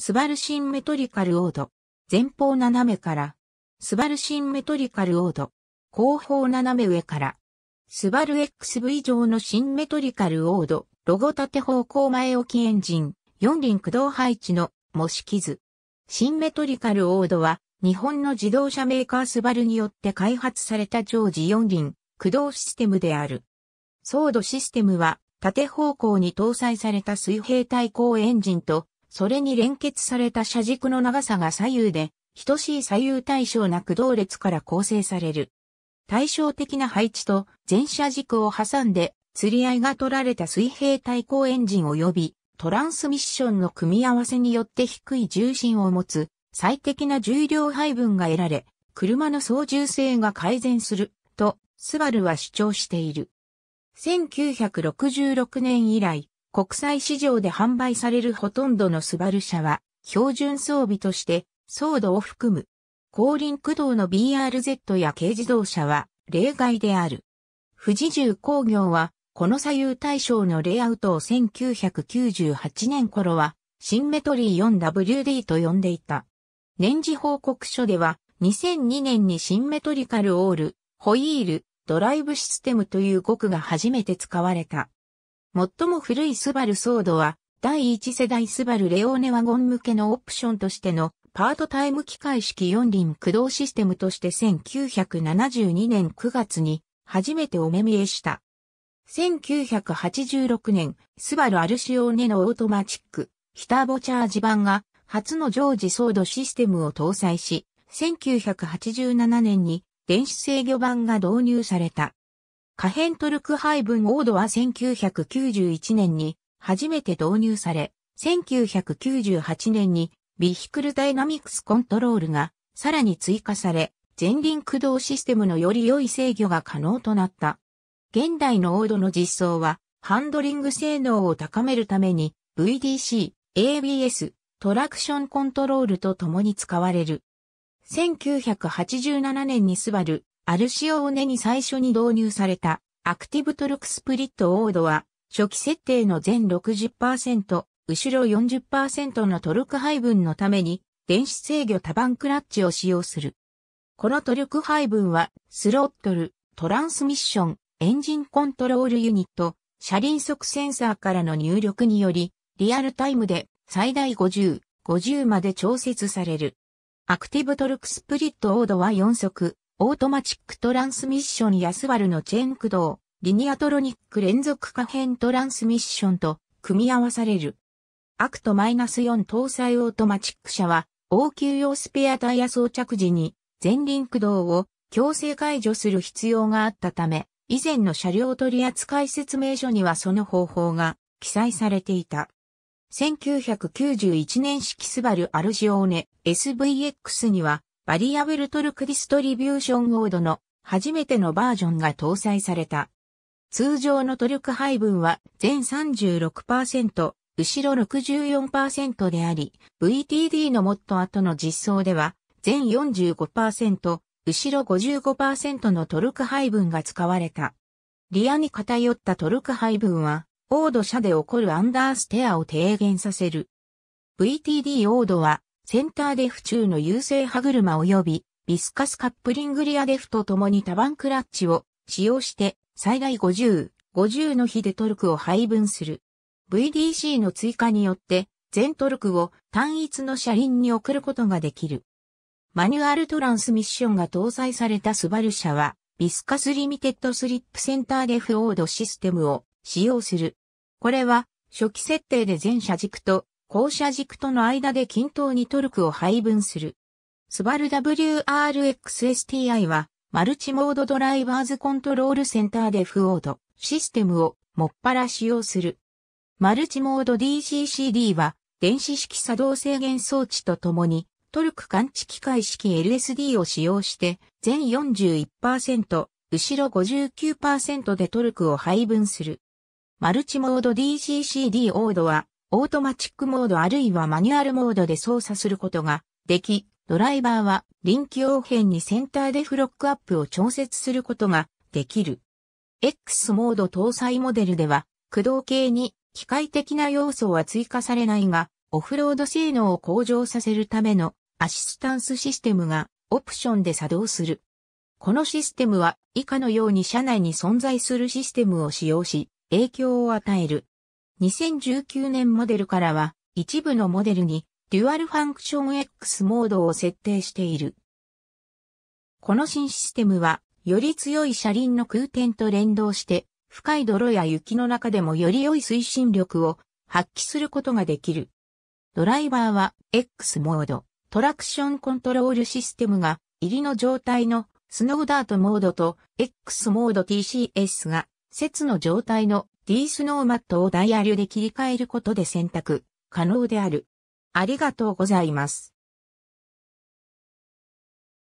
スバルシンメトリカルオード。前方斜めから。スバルシンメトリカルオード。後方斜め上から。スバル XV 上のシンメトリカルオード。ロゴ縦方向前置きエンジン。四輪駆動配置の模式図。シンメトリカルオードは、日本の自動車メーカースバルによって開発された常時四輪駆動システムである。ソードシステムは、縦方向に搭載された水平対向エンジンとそれに連結された車軸の長さが左右で、等しい左右対称な駆動列から構成される。対照的な配置と前車軸を挟んで釣り合いが取られた水平対向エンジン及びトランスミッションの組み合わせによって低い重心を持つ最適な重量配分が得られ、車の操縦性が改善するとスバルは主張している。1966年以来、国際市場で販売されるほとんどのスバル車は、標準装備として、ソードを含む。後輪駆動の BRZ や軽自動車は、例外である。富士重工業は、この左右対象のレイアウトを1998年頃は、シンメトリー 4WD と呼んでいた。年次報告書では、2002年にシンメトリカルオール、ホイール、ドライブシステムという語句が初めて使われた。最も古いスバルソードは、第1世代スバルレオーネワゴン向けのオプションとしてのパートタイム機械式四輪駆動システムとして1972年9月に初めてお目見えした。1986年、スバルアルシオーネのオートマチック、ヒターボチャージ版が初の常時ソードシステムを搭載し、1987年に電子制御版が導入された。可変トルク配分オードは1991年に初めて導入され、1998年にビヒクルダイナミクスコントロールがさらに追加され、前輪駆動システムのより良い制御が可能となった。現代のオードの実装は、ハンドリング性能を高めるために VDC、ABS、トラクションコントロールと共に使われる。1987年にスバル、アルシオーネに最初に導入されたアクティブトルクスプリットオードは初期設定の全60%、後ろ40%のトルク配分のために電子制御多番クラッチを使用する。このトルク配分はスロットル、トランスミッション、エンジンコントロールユニット、車輪速センサーからの入力によりリアルタイムで最大50、50まで調節される。アクティブトルクスプリットオードは4速、オートマチックトランスミッションやスバルのチェーン駆動、リニアトロニック連続可変トランスミッションと組み合わされる。アクト -4 搭載オートマチック車は、応急用スペアタイヤ装着時に前輪駆動を強制解除する必要があったため、以前の車両取扱説明書にはその方法が記載されていた。1991年式スバルアルジオーネ SVX にはバリアブルトルクディストリビューションオードの初めてのバージョンが搭載された。通常のトルク配分は全36%、後ろ64%であり、VTD のモッド後の実装では全45%、後ろ55%のトルク配分が使われた。リアに偏ったトルク配分は、オード車で起こるアンダーステアを低減させる。VTD オードはセンターデフ中の優勢歯車及びビスカスカップリングリアデフと共に多番クラッチを使用して最大50、50の比でトルクを配分する。VDC の追加によって全トルクを単一の車輪に送ることができる。マニュアルトランスミッションが搭載されたスバル車はビスカスリミテッドスリップセンターデフオードシステムを使用する。これは初期設定で全車軸と後車軸との間で均等にトルクを配分する。スバル WRX-STI は、マルチモードドライバーズコントロールセンターでフオード、システムを、もっぱら使用する。マルチモード DCCD は、電子式作動制限装置とともに、トルク感知機械式 LSD を使用して、全41%、後ろ59%でトルクを配分する。マルチモード DCCD オードは、オートマチックモードあるいはマニュアルモードで操作することができ、ドライバーは臨機応変にセンターでフロックアップを調節することができる。X モード搭載モデルでは、駆動系に機械的な要素は追加されないが、オフロード性能を向上させるためのアシスタンスシステムがオプションで作動する。このシステムは以下のように車内に存在するシステムを使用し、影響を与える。2019年モデルからは、一部のモデルに、デュアルファンクション X モードを設定している。この新システムは、より強い車輪の空転と連動して、深い泥や雪の中でもより良い推進力を発揮することができる。ドライバーは X モード、トラクションコントロールシステムが入りの状態のスノーダートモードと X モード TCS が節の状態の D スノーマットをダイヤルで切り替えることで選択可能である。ありがとうございます。